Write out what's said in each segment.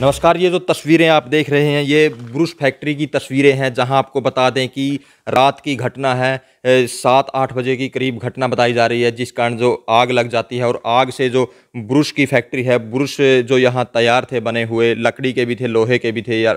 नमस्कार ये जो तस्वीरें आप देख रहे हैं ये ब्रूस फैक्ट्री की तस्वीरें हैं जहां आपको बता दें कि रात की घटना है सात आठ बजे की करीब घटना बताई जा रही है जिस कारण जो आग लग जाती है और आग से जो ब्रुश की फैक्ट्री है ब्रुश जो यहाँ तैयार थे बने हुए लकड़ी के भी थे लोहे के भी थे या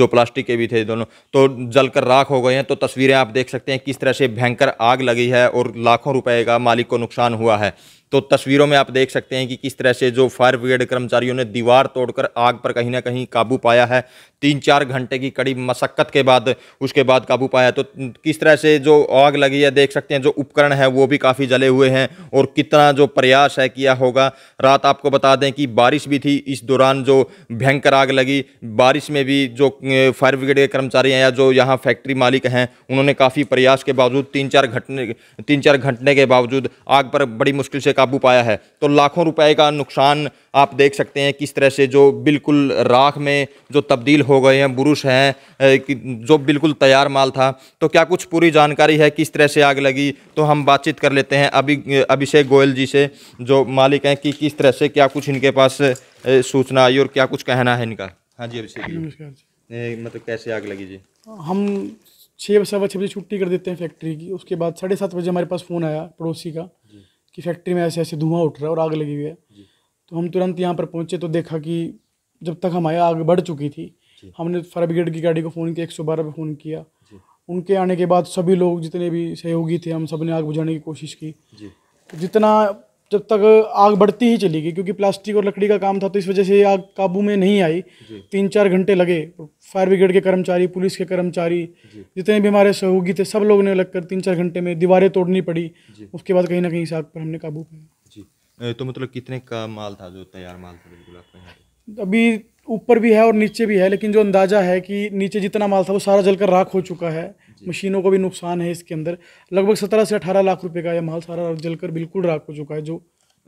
जो प्लास्टिक के भी थे दोनों तो जलकर राख हो गए हैं तो तस्वीरें आप देख सकते हैं किस तरह से भयंकर आग लगी है और लाखों रुपए का मालिक को नुकसान हुआ है तो तस्वीरों में आप देख सकते हैं कि किस तरह से जो फायर ब्रिगेड कर्मचारियों ने दीवार तोड़कर आग पर कहीं ना कहीं काबू पाया है तीन चार घंटे की कड़ी मशक्क़त के बाद उसके बाद काबू पाया तो किस तरह से जो आग आग लगी है देख सकते हैं जो उपकरण है वो भी काफ़ी जले हुए हैं और कितना जो प्रयास है किया होगा रात आपको बता दें कि बारिश भी थी इस दौरान जो भयंकर आग लगी बारिश में भी जो फायर ब्रिगेड के कर्मचारी हैं या जो यहाँ फैक्ट्री मालिक हैं उन्होंने काफ़ी प्रयास के बावजूद तीन चार घटने तीन चार घंटे के बावजूद आग पर बड़ी मुश्किल से काबू पाया है तो लाखों रुपए का नुकसान आप देख सकते हैं किस तरह से जो बिल्कुल राख में जो तब्दील हो गए हैं बुरुश हैं जो बिल्कुल तैयार माल था तो क्या कुछ पूरी जानकारी है कि किस तरह से आग लगी तो हम बातचीत कर लेते हैं अभी अभिषेक गोयल जी से जो मालिक हैं कि किस तरह से क्या कुछ इनके पास सूचना आई और क्या कुछ कहना है इनका हाँ जी अभिषेक मतलब कैसे आग लगी जी हम छः सवा छः बजे छुट्टी कर देते हैं फैक्ट्री की उसके बाद साढ़े सात बजे हमारे पास फ़ोन आया पड़ोसी का कि फैक्ट्री में ऐसे ऐसे धुआं उठ रहा है और आग लगी हुई है तो हम तुरंत यहाँ पर पहुँचे तो देखा कि जब तक हम आए आग बढ़ चुकी थी हमने फायर ब्रिगेड की गाड़ी को फ़ोन किया एक सौ बारह पर फ़ोन किया उनके आने के बाद सभी लोग जितने भी सहयोगी थे हम सब ने आग बुझाने की कोशिश की जितना जब तक आग बढ़ती ही चली गई क्योंकि प्लास्टिक और लकड़ी का काम था तो इस वजह से आग काबू में नहीं आई तीन चार घंटे लगे फायर ब्रिगेड के कर्मचारी पुलिस के कर्मचारी जितने भी हमारे सहयोगी थे सब लोगों ने लगकर तीन चार घंटे में दीवारें तोड़नी पड़ी उसके बाद कहीं ना कहीं इस आग पर हमने काबू पाया तो मतलब कितने का माल था जो तैयार माल था बिल्कुल अभी ऊपर भी है और नीचे भी है लेकिन जो अंदाज़ा है कि नीचे जितना माल था वो सारा जलकर राख हो चुका है मशीनों को भी नुकसान है इसके अंदर लगभग सत्रह से अठारह लाख रुपए का यह माल सारा जलकर बिल्कुल राख हो चुका है जो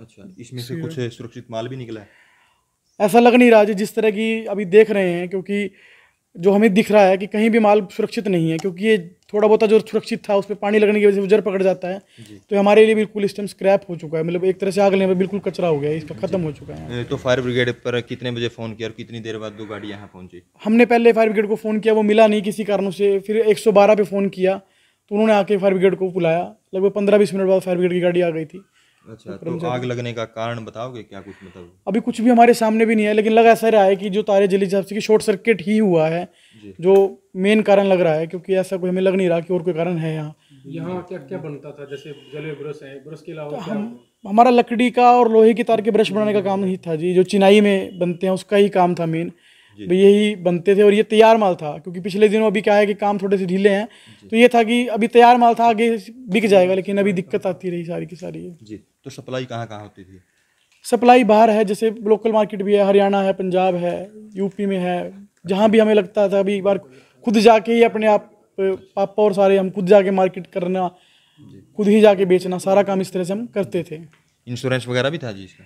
अच्छा इसमें से कुछ सुरक्षित माल भी निकला है ऐसा लग नहीं रहा जी जिस तरह की अभी देख रहे हैं क्योंकि जो हमें दिख रहा है कि कहीं भी माल सुरक्षित नहीं है क्योंकि ये थोड़ा बहुत जो सुरक्षित था उस पर पानी लगने की वजह से जर पकड़ जाता है तो हमारे लिए बिल्कुल इस टाइम स्क्रैप हो चुका है मतलब एक तरह से आग लेने पर बिल्कुल कचरा हो गया है इसका खत्म हो चुका है तो फायर ब्रिगेड पर कितने बजे फ़ोन किया और कितनी देर बाद दो गाड़ी यहाँ पहुंची हमने पहले फायर ब्रिगेड को फ़ोन किया वो मिला नहीं किसी कारणों से फिर एक पे फ़ोन किया तो उन्होंने आके फायर ब्रिगेड को बुलाया लगभग पंद्रह बीस मिनट बाद फायर ब्रिगेड की गाड़ी आ गई थी अच्छा तो आग लगने का कारण बताओगे क्या कुछ मतलब अभी कुछ भी हमारे सामने भी नहीं है लेकिन लगा ऐसा रहा है कि जो तारे जली हिसाब से शॉर्ट सर्किट ही हुआ है जो मेन कारण लग रहा है क्योंकि ऐसा कोई हमें लग नहीं रहा कि और कोई कारण है यहाँ यहाँ क्या क्या बनता था जैसे जले ब्रश है ब्रश के अलावा तो हम हमारा लकड़ी का और लोहे की तार के ब्रश बनाने का काम ही था जी जो चिनाई में बनते हैं उसका ही काम था मेन यही बनते थे और ये तैयार माल था क्योंकि पिछले दिनों अभी क्या है कि काम थोड़े से ढीले हैं तो ये था कि अभी तैयार माल था आगे बिक जाएगा लेकिन अभी दिक्कत आती रही सारी की सारी जी तो सप्लाई कहाँ कहाँ होती थी सप्लाई बाहर है जैसे लोकल मार्केट भी है हरियाणा है पंजाब है यूपी में है जहाँ भी हमें लगता था अभी एक बार खुद जाके ही अपने आप पापा और सारे हम खुद जाके मार्केट करना खुद ही जाके बेचना सारा काम इस तरह से हम करते थे इंश्योरेंस वगैरह भी था जी इसका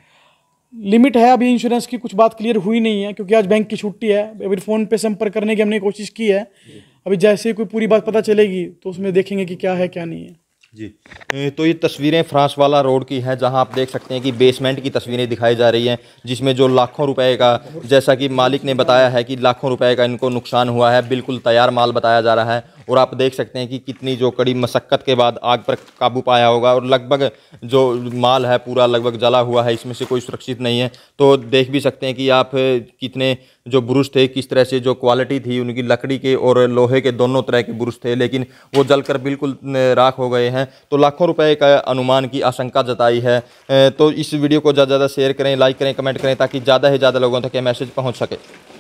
लिमिट है अभी इंश्योरेंस की कुछ बात क्लियर हुई नहीं है क्योंकि आज बैंक की छुट्टी है अभी फ़ोन पे संपर्क करने की हमने कोशिश की है अभी जैसे कोई पूरी बात पता चलेगी तो उसमें देखेंगे कि क्या है क्या नहीं है जी तो ये तस्वीरें फ्रांस वाला रोड की हैं जहां आप देख सकते हैं कि बेसमेंट की तस्वीरें दिखाई जा रही हैं जिसमें जो लाखों रुपए का जैसा कि मालिक ने बताया है कि लाखों रुपए का इनको नुकसान हुआ है बिल्कुल तैयार माल बताया जा रहा है और आप देख सकते हैं कि कितनी जो कड़ी मशक्क़त के बाद आग पर काबू पाया होगा और लगभग जो माल है पूरा लगभग जला हुआ है इसमें से कोई सुरक्षित नहीं है तो देख भी सकते हैं कि आप कितने जो ब्रुश थे किस तरह से जो क्वालिटी थी उनकी लकड़ी के और लोहे के दोनों तरह के ब्रुश थे लेकिन वो जलकर बिल्कुल राख हो गए हैं तो लाखों रुपए का अनुमान की आशंका जताई है तो इस वीडियो को ज़्यादा ज़्यादा शेयर करें लाइक करें कमेंट करें ताकि ज़्यादा से ज़्यादा लोगों तक ये मैसेज पहुँच सके